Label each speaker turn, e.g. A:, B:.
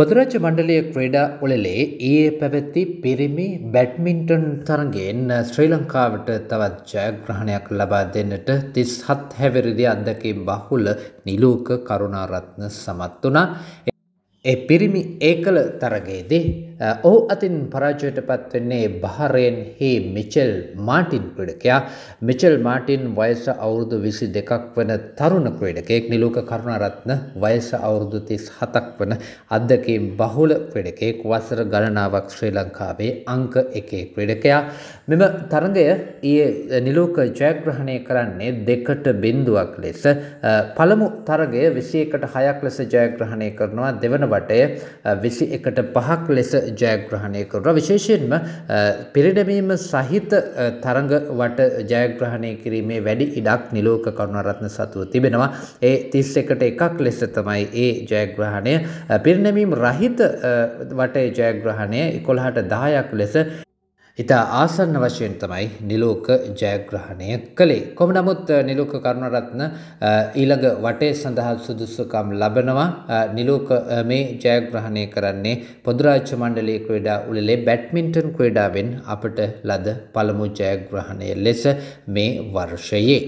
A: පොදුරාජ්‍ය මණ්ඩලය ක්‍රඩා ඔලලේ ඒ පැවැත්ති පිරිමි බැඩ්මින්ටන් තරගෙන් ශ්‍රී ලංකාවට තවත් ජයග්‍රහණයක් ලබා දෙන්නට තිස් හත් හැවිරිදි අදකි බහුල නිලෝක කරුණාරත්න සමත් වනා. එ පිරිමි ඒකල තරගේදී ඔහු අතින් පරාජයට පත්වෙන්නේ බහරයෙන් හි මිචෙල් මාටින් ක්‍රඩකයා මිචෙල් මාටින් වයස අවුරුදු විසි දෙකක් වන තරුණ ක්‍රඩකෙක් නිලෝක කරුණරත්න වයස අවුරුදු තිස් හතක් වන අදදකින් බහුල ක්‍රඩකෙක් වසර ගණනාවක් ශ්‍රී ලංකාවේ අංක එකේ ක්‍රඩකයා මෙම තරගය ඒ නිලෝක ජයග්‍රහණය කරන්නේ දෙකට බින්දුවක් ලෙස පළමු තරගය විසි එකට හයක් ලෙස ජයග්‍රහණය කරනවා දෙවන වටය විසි එකට පහක් ලෙස ජයග්‍රහණය කරන විශේෂයෙන්ම පිරිඩමීම සහිත තරඟ වට ජයග්‍රහණය කිරීමේ වැඩි ඉඩක් නිලෝක කරුණරත්න සතුව තිබෙනවා ඒ තිස් එකට එකක් ලෙස තමයි ඒ ජයග්‍රහණය පිරිනැමීම් රහිත වටේ ජයග්‍රහණය එකොළහට දායක් ලෙස ඉතා ආසන්න වශයෙන් තමයි නිලෝක ජයග්‍රහණය කළේ. කොම නමුත් නිලෝක කරුණරත්න ඊළඟ වටේ සඳහා සුදුසුකම් ලබනවා නිලෝක මේ ජයග්‍රහණය කරන්නේ පොදුරාජ්‍ය මණ්ඩලයේ ක්‍රීඩා උළෙලේ බැඩ්මින්ටන් ක්‍රීඩාවෙන් අපට ලද පළමු ජයග්‍රහණය ලෙස මේ වර්ෂයේ.